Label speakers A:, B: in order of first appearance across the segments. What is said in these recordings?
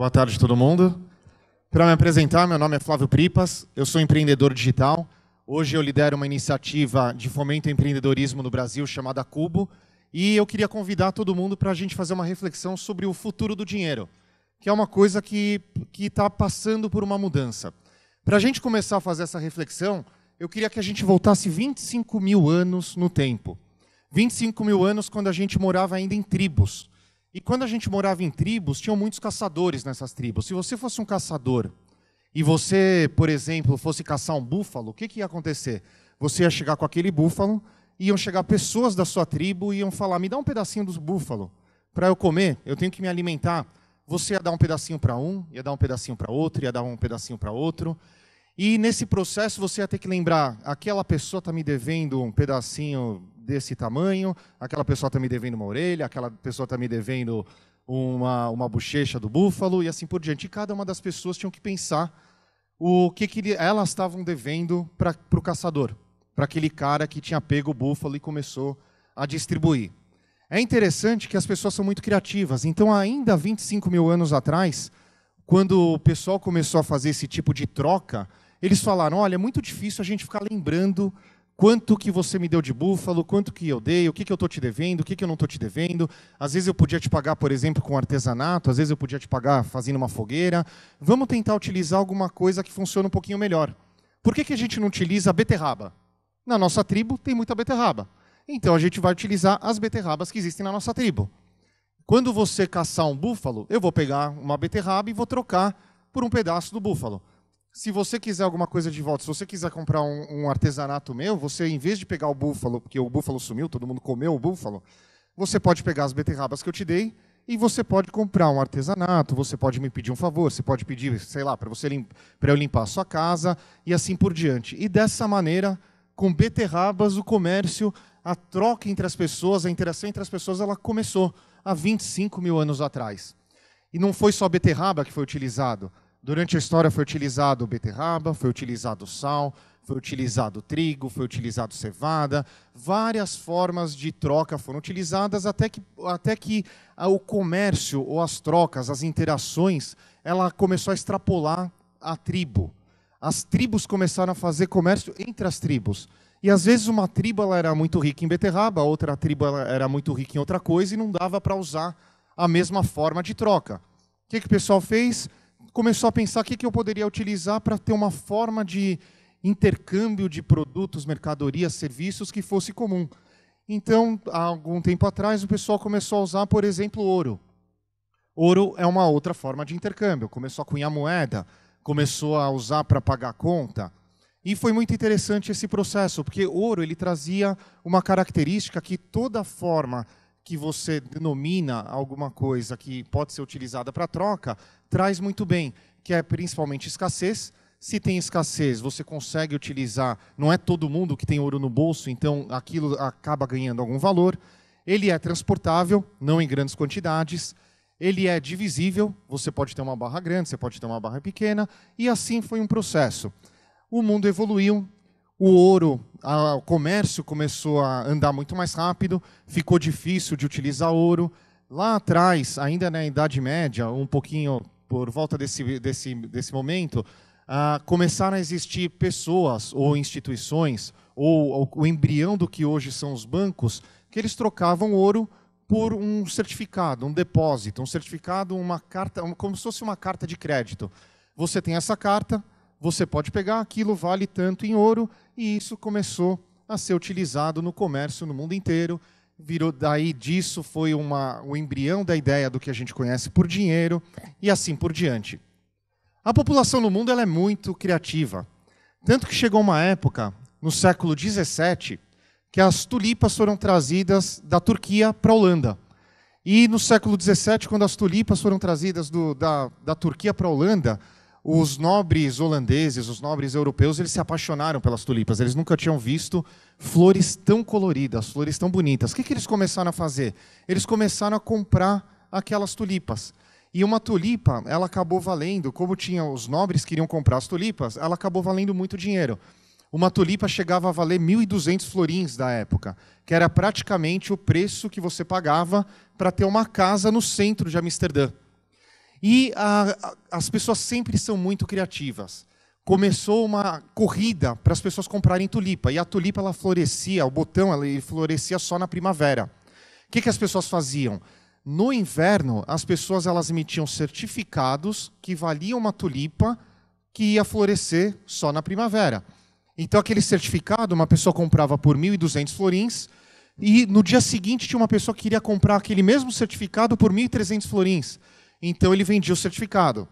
A: Boa tarde, todo mundo. Para me apresentar, meu nome é Flávio Pripas, eu sou empreendedor digital. Hoje eu lidero uma iniciativa de fomento ao empreendedorismo no Brasil chamada Cubo. E eu queria convidar todo mundo para a gente fazer uma reflexão sobre o futuro do dinheiro, que é uma coisa que está passando por uma mudança. Para a gente começar a fazer essa reflexão, eu queria que a gente voltasse 25 mil anos no tempo. 25 mil anos quando a gente morava ainda em tribos. E quando a gente morava em tribos, tinham muitos caçadores nessas tribos. Se você fosse um caçador e você, por exemplo, fosse caçar um búfalo, o que, que ia acontecer? Você ia chegar com aquele búfalo, iam chegar pessoas da sua tribo e iam falar: me dá um pedacinho do búfalo para eu comer, eu tenho que me alimentar. Você ia dar um pedacinho para um, ia dar um pedacinho para outro, ia dar um pedacinho para outro. E nesse processo você ia ter que lembrar: aquela pessoa está me devendo um pedacinho desse tamanho, aquela pessoa está me devendo uma orelha, aquela pessoa está me devendo uma, uma bochecha do búfalo e assim por diante. E cada uma das pessoas tinha que pensar o que, que elas estavam devendo para o caçador, para aquele cara que tinha pego o búfalo e começou a distribuir. É interessante que as pessoas são muito criativas. Então, ainda 25 mil anos atrás, quando o pessoal começou a fazer esse tipo de troca, eles falaram: olha, é muito difícil a gente ficar lembrando quanto que você me deu de búfalo, quanto que eu dei, o que, que eu estou te devendo, o que, que eu não estou te devendo. Às vezes eu podia te pagar, por exemplo, com artesanato, às vezes eu podia te pagar fazendo uma fogueira. Vamos tentar utilizar alguma coisa que funcione um pouquinho melhor. Por que, que a gente não utiliza a beterraba? Na nossa tribo tem muita beterraba. Então a gente vai utilizar as beterrabas que existem na nossa tribo. Quando você caçar um búfalo, eu vou pegar uma beterraba e vou trocar por um pedaço do búfalo se você quiser alguma coisa de volta, se você quiser comprar um, um, artesanato meu, você, em vez de pegar o búfalo, porque o búfalo sumiu, todo mundo comeu o búfalo, você pode pegar as beterrabas que eu te dei e você pode comprar um artesanato, você pode me pedir um favor, você pode pedir, sei lá, para você eu limpar a sua casa e assim por diante. E dessa maneira, com beterrabas, o comércio, a troca entre as pessoas, a interação entre as pessoas, ela começou há 25 mil anos atrás. E não foi só beterraba que foi utilizado. Durante a história foi utilizado beterraba, foi utilizado sal, foi utilizado trigo, foi utilizado cevada, várias formas de troca foram utilizadas até que, até que ah, o comércio ou as trocas, as interações, ela começou a extrapolar a tribo. As tribos começaram a fazer comércio entre as tribos. E às vezes uma tribo ela era muito rica em beterraba, outra tribo era muito rica em outra coisa e não dava para usar a mesma forma de troca. O que, que o pessoal fez? começou a pensar o que, que eu poderia utilizar para ter uma forma de intercâmbio de produtos, mercadorias, serviços que fosse comum. Então, há algum tempo atrás, o pessoal começou a usar, por exemplo, ouro. Ouro é uma outra forma de intercâmbio. Começou a cunhar moeda, começou a usar para pagar conta. E foi muito interessante esse processo, porque ouro ele trazia uma característica que toda forma que você denomina alguma coisa que pode ser utilizada para troca, traz muito bem, que é principalmente escassez. Se tem escassez, você consegue utilizar, não é todo mundo que tem ouro no bolso, então aquilo acaba ganhando algum valor. Ele é transportável, não em grandes quantidades. Ele é divisível, você pode ter uma barra grande, você pode ter uma barra pequena, e assim foi um processo. O mundo evoluiu, o ouro, a, o comércio começou a andar muito mais rápido, ficou difícil de utilizar ouro. Lá atrás, ainda na Idade Média, um pouquinho por volta desse, desse, desse momento, ah, começaram a existir pessoas ou instituições, ou, ou o embrião do que hoje são os bancos, que eles trocavam ouro por um certificado, um depósito, um certificado, uma carta, como se fosse uma carta de crédito. Você tem essa carta, você pode pegar, aquilo vale tanto em ouro, e isso começou a ser utilizado no comércio no mundo inteiro virou daí disso foi uma, o embrião da ideia do que a gente conhece por dinheiro e assim por diante. A população no mundo ela é muito criativa, tanto que chegou uma época no século XVII que as tulipas foram trazidas da Turquia para a Holanda. E no século XVII, quando as tulipas foram trazidas do, da, da Turquia para a Holanda, os nobres holandeses, os nobres europeus, eles se apaixonaram pelas tulipas. Eles nunca tinham visto flores tão coloridas, flores tão bonitas. O que, que eles começaram a fazer? Eles começaram a comprar aquelas tulipas. E uma tulipa, ela acabou valendo, como tinha os nobres queriam comprar as tulipas, ela acabou valendo muito dinheiro. Uma tulipa chegava a valer 1.200 florins da época, que era praticamente o preço que você pagava para ter uma casa no centro de Amsterdã. E a, a, as pessoas sempre são muito criativas. Começou uma corrida para as pessoas comprarem tulipa. E a tulipa ela florescia, o botão ela florescia só na primavera. O que, que as pessoas faziam? No inverno, as pessoas elas emitiam certificados que valiam uma tulipa que ia florescer só na primavera. Então, aquele certificado, uma pessoa comprava por 1.200 florins, e no dia seguinte tinha uma pessoa que queria comprar aquele mesmo certificado por 1.300 florins. Então ele vendia o certificado.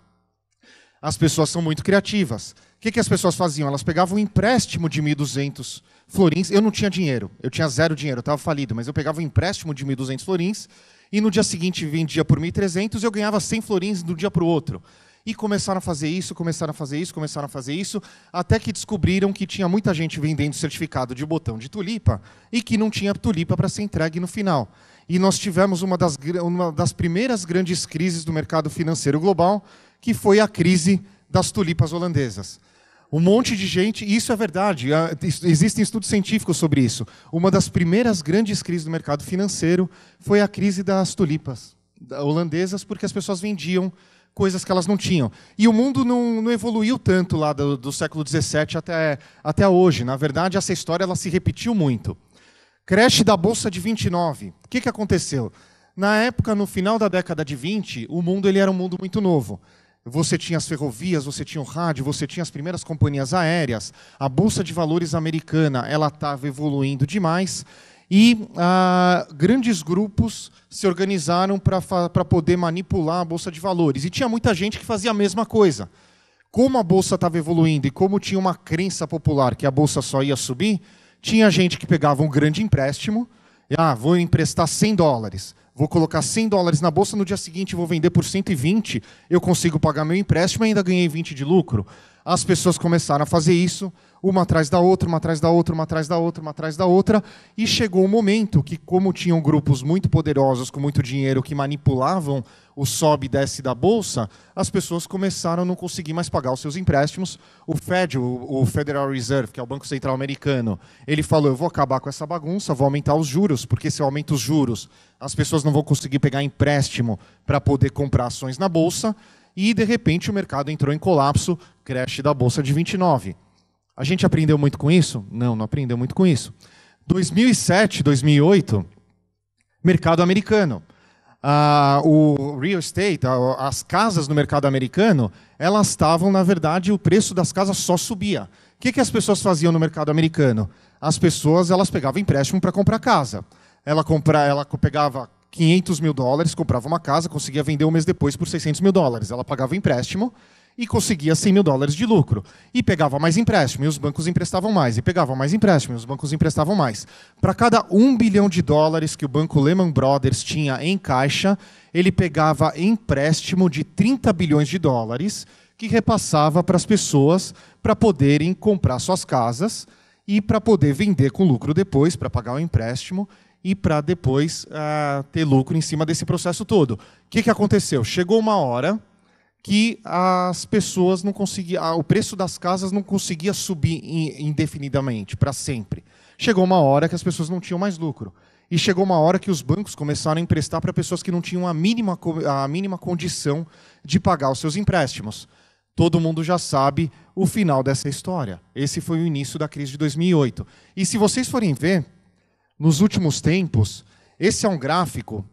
A: As pessoas são muito criativas. O que, que as pessoas faziam? Elas pegavam um empréstimo de 1.200 florins. Eu não tinha dinheiro, eu tinha zero dinheiro, eu estava falido, mas eu pegava um empréstimo de 1.200 florins e no dia seguinte vendia por 1.300 e eu ganhava 100 florins de um dia para o outro. E começaram a fazer isso, começaram a fazer isso, começaram a fazer isso, até que descobriram que tinha muita gente vendendo certificado de botão de tulipa e que não tinha tulipa para ser entregue no final e nós tivemos uma das, uma das primeiras grandes crises do mercado financeiro global, que foi a crise das tulipas holandesas. Um monte de gente, e isso é verdade, existem estudos científicos sobre isso. Uma das primeiras grandes crises do mercado financeiro foi a crise das tulipas holandesas, porque as pessoas vendiam coisas que elas não tinham. E o mundo não, não evoluiu tanto lá do, do século XVII até, até hoje. Na verdade, essa história ela se repetiu muito. Creche da Bolsa de 29. O que, que aconteceu? Na época, no final da década de 20, o mundo ele era um mundo muito novo. Você tinha as ferrovias, você tinha o rádio, você tinha as primeiras companhias aéreas. A Bolsa de Valores americana ela estava evoluindo demais e ah, grandes grupos se organizaram para poder manipular a Bolsa de Valores. E tinha muita gente que fazia a mesma coisa. Como a Bolsa estava evoluindo e como tinha uma crença popular que a Bolsa só ia subir, tinha gente que pegava um grande empréstimo, e, ah, vou emprestar 100 dólares, vou colocar 100 dólares na bolsa, no dia seguinte vou vender por 120, eu consigo pagar meu empréstimo e ainda ganhei 20 de lucro. As pessoas começaram a fazer isso, uma atrás da outra, uma atrás da outra, uma atrás da outra, uma atrás da outra, e chegou um momento que, como tinham grupos muito poderosos com muito dinheiro que manipulavam o sobe e desce da bolsa, as pessoas começaram a não conseguir mais pagar os seus empréstimos. O Fed, o Federal Reserve, que é o Banco Central Americano, ele falou: eu vou acabar com essa bagunça, vou aumentar os juros, porque se eu aumento os juros, as pessoas não vão conseguir pegar empréstimo para poder comprar ações na bolsa. E, de repente, o mercado entrou em colapso, creche da bolsa de 29. A gente aprendeu muito com isso? Não, não aprendeu muito com isso. 2007, 2008, mercado americano ah, o real estate, as casas no mercado americano, elas estavam, na verdade, o preço das casas só subia. O que, que as pessoas faziam no mercado americano? As pessoas elas pegavam empréstimo para comprar casa. Ela, compra, ela pegava 500 mil dólares, comprava uma casa, conseguia vender um mês depois por 600 mil dólares. Ela pagava empréstimo e conseguia 100 mil dólares de lucro. E pegava mais empréstimo, e os bancos emprestavam mais, e pegava mais empréstimo, e os bancos emprestavam mais. Para cada 1 bilhão de dólares que o banco Lehman Brothers tinha em caixa, ele pegava empréstimo de 30 bilhões de dólares, que repassava para as pessoas para poderem comprar suas casas e para poder vender com lucro depois, para pagar o empréstimo e para depois uh, ter lucro em cima desse processo todo. O que, que aconteceu? Chegou uma hora que as pessoas não conseguiam, o preço das casas não conseguia subir indefinidamente, para sempre. Chegou uma hora que as pessoas não tinham mais lucro. E chegou uma hora que os bancos começaram a emprestar para pessoas que não tinham a mínima, a mínima condição de pagar os seus empréstimos. Todo mundo já sabe o final dessa história. Esse foi o início da crise de 2008. E se vocês forem ver, nos últimos tempos, esse é um gráfico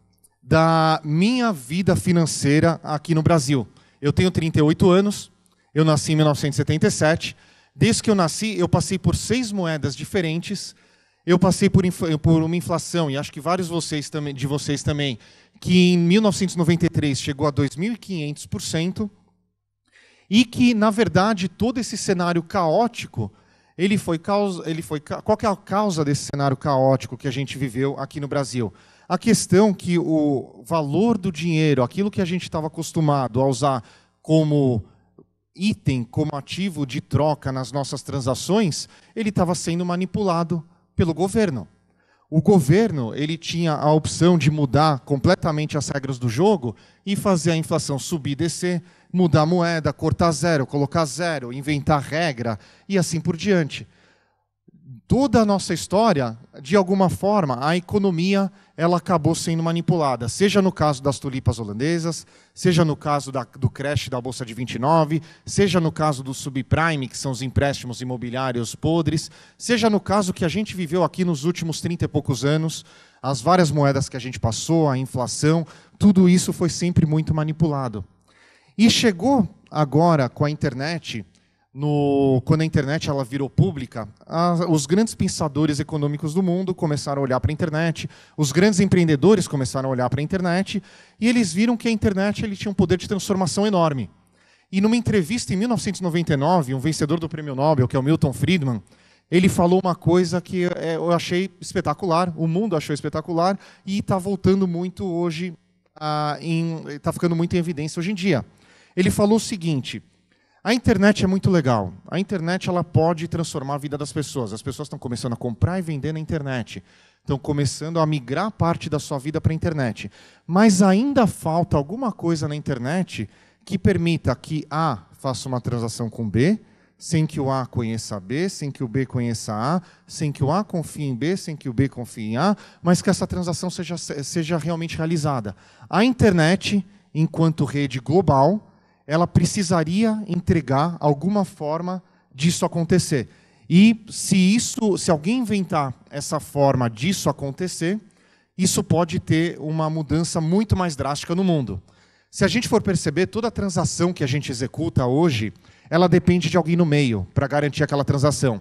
A: da minha vida financeira aqui no Brasil. Eu tenho 38 anos, eu nasci em 1977. Desde que eu nasci, eu passei por seis moedas diferentes. Eu passei por, por uma inflação, e acho que vários vocês também, de vocês também, que em 1993 chegou a 2.500%, e que, na verdade, todo esse cenário caótico, ele foi causa, ele foi, qual é a causa desse cenário caótico que a gente viveu aqui no Brasil? a questão que o valor do dinheiro, aquilo que a gente estava acostumado a usar como item, como ativo de troca nas nossas transações, ele estava sendo manipulado pelo governo. O governo ele tinha a opção de mudar completamente as regras do jogo e fazer a inflação subir e descer, mudar a moeda, cortar zero, colocar zero, inventar regra e assim por diante toda a nossa história, de alguma forma, a economia ela acabou sendo manipulada, seja no caso das tulipas holandesas, seja no caso da, do crash da Bolsa de 29, seja no caso do subprime, que são os empréstimos imobiliários podres, seja no caso que a gente viveu aqui nos últimos 30 e poucos anos, as várias moedas que a gente passou, a inflação, tudo isso foi sempre muito manipulado. E chegou agora com a internet no, quando a internet ela virou pública, a, os grandes pensadores econômicos do mundo começaram a olhar para a internet, os grandes empreendedores começaram a olhar para a internet, e eles viram que a internet ele tinha um poder de transformação enorme. E numa entrevista em 1999, um vencedor do prêmio Nobel, que é o Milton Friedman, ele falou uma coisa que é, eu achei espetacular, o mundo achou espetacular, e está voltando muito hoje, ah, está ficando muito em evidência hoje em dia. Ele falou o seguinte a internet é muito legal. A internet ela pode transformar a vida das pessoas. As pessoas estão começando a comprar e vender na internet. Estão começando a migrar parte da sua vida para a internet. Mas ainda falta alguma coisa na internet que permita que A faça uma transação com B, sem que o A conheça B, sem que o B conheça A, sem que o A confie em B, sem que o B confie em A, mas que essa transação seja, seja realmente realizada. A internet, enquanto rede global, ela precisaria entregar alguma forma disso acontecer. E se isso, se alguém inventar essa forma disso acontecer, isso pode ter uma mudança muito mais drástica no mundo. Se a gente for perceber, toda transação que a gente executa hoje, ela depende de alguém no meio para garantir aquela transação.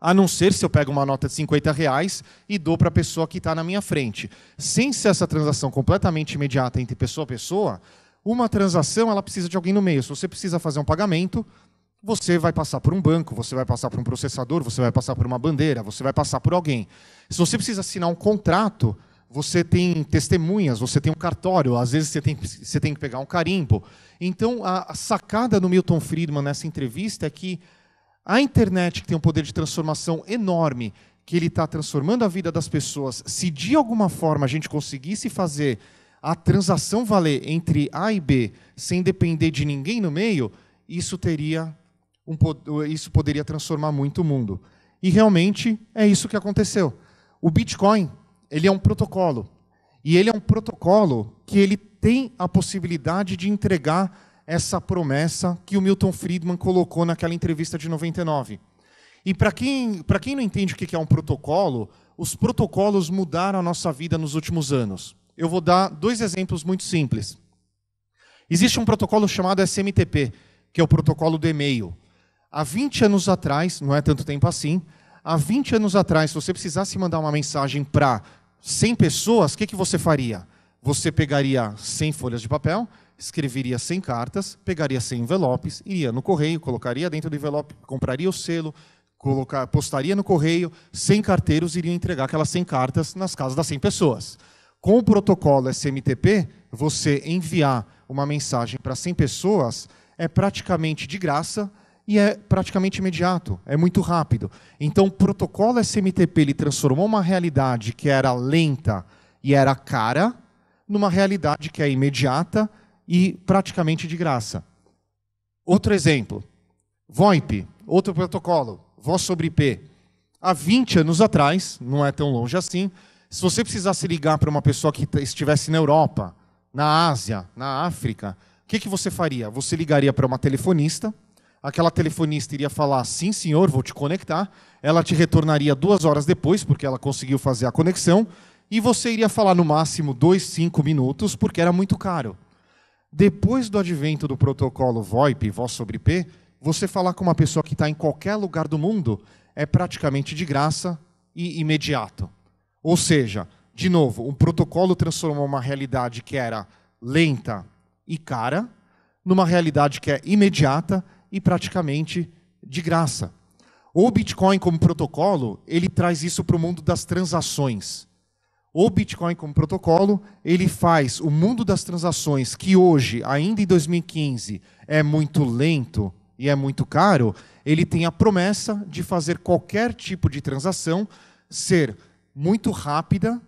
A: A não ser se eu pego uma nota de 50 reais e dou para a pessoa que está na minha frente. Sem ser essa transação completamente imediata entre pessoa a pessoa, uma transação, ela precisa de alguém no meio. Se você precisa fazer um pagamento, você vai passar por um banco, você vai passar por um processador, você vai passar por uma bandeira, você vai passar por alguém. Se você precisa assinar um contrato, você tem testemunhas, você tem um cartório, às vezes você tem, você tem que pegar um carimbo. Então, a, a sacada do Milton Friedman nessa entrevista é que a internet, que tem um poder de transformação enorme, que ele está transformando a vida das pessoas, se de alguma forma a gente conseguisse fazer a transação valer entre A e B sem depender de ninguém no meio, isso teria um, isso poderia transformar muito o mundo. E realmente é isso que aconteceu. O Bitcoin, ele é um protocolo. E ele é um protocolo que ele tem a possibilidade de entregar essa promessa que o Milton Friedman colocou naquela entrevista de 99. E para quem, para quem não entende o que é um protocolo, os protocolos mudaram a nossa vida nos últimos anos eu vou dar dois exemplos muito simples. Existe um protocolo chamado SMTP, que é o protocolo do e-mail. Há 20 anos atrás, não é tanto tempo assim, há 20 anos atrás, se você precisasse mandar uma mensagem para 100 pessoas, o que, que você faria? Você pegaria 100 folhas de papel, escreveria 100 cartas, pegaria 100 envelopes, iria no correio, colocaria dentro do envelope, compraria o selo, colocar, postaria no correio, 100 carteiros iriam entregar aquelas 100 cartas nas casas das 100 pessoas com o protocolo SMTP, você enviar uma mensagem para 100 pessoas é praticamente de graça e é praticamente imediato, é muito rápido. Então, o protocolo SMTP ele transformou uma realidade que era lenta e era cara numa realidade que é imediata e praticamente de graça. Outro exemplo, VoIP, outro protocolo, voz sobre IP. Há 20 anos atrás, não é tão longe assim, se você precisasse ligar para uma pessoa que estivesse na Europa, na Ásia, na África, o que, que você faria? Você ligaria para uma telefonista, aquela telefonista iria falar: sim, senhor, vou te conectar. Ela te retornaria duas horas depois, porque ela conseguiu fazer a conexão, e você iria falar no máximo dois, cinco minutos, porque era muito caro. Depois do advento do protocolo VoIP, voz sobre IP, você falar com uma pessoa que está em qualquer lugar do mundo é praticamente de graça e imediato. Ou seja, de novo, um protocolo transformou uma realidade que era lenta e cara numa realidade que é imediata e praticamente de graça. O Bitcoin como protocolo, ele traz isso para o mundo das transações. O Bitcoin como protocolo, ele faz o mundo das transações, que hoje, ainda em 2015, é muito lento e é muito caro, ele tem a promessa de fazer qualquer tipo de transação ser muito rápida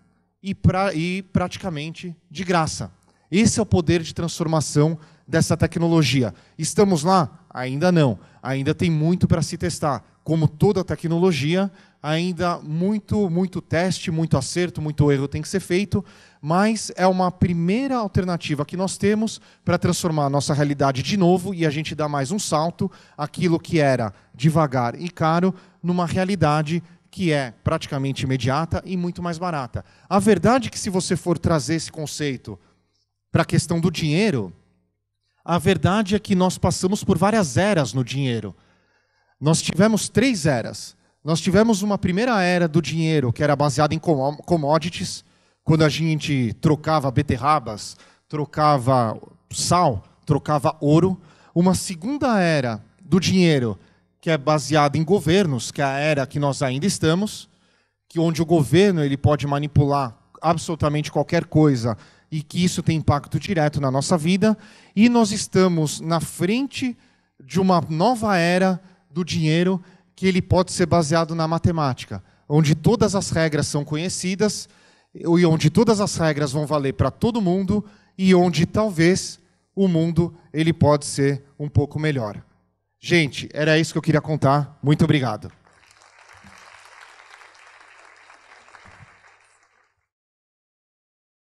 A: e, pra, e praticamente de graça. Esse é o poder de transformação dessa tecnologia. Estamos lá? Ainda não. Ainda tem muito para se testar. Como toda tecnologia, ainda muito, muito teste, muito acerto, muito erro tem que ser feito, mas é uma primeira alternativa que nós temos para transformar a nossa realidade de novo e a gente dar mais um salto, aquilo que era devagar e caro, numa realidade que é praticamente imediata e muito mais barata. A verdade é que se você for trazer esse conceito para a questão do dinheiro, a verdade é que nós passamos por várias eras no dinheiro. Nós tivemos três eras. Nós tivemos uma primeira era do dinheiro, que era baseada em commodities, quando a gente trocava beterrabas, trocava sal, trocava ouro. Uma segunda era do dinheiro, que é baseada em governos, que é a era que nós ainda estamos, que onde o governo ele pode manipular absolutamente qualquer coisa e que isso tem impacto direto na nossa vida, e nós estamos na frente de uma nova era do dinheiro que ele pode ser baseado na matemática, onde todas as regras são conhecidas e onde todas as regras vão valer para todo mundo e onde talvez o mundo ele pode ser um pouco melhor. Gente, era isso que eu queria contar. Muito obrigado.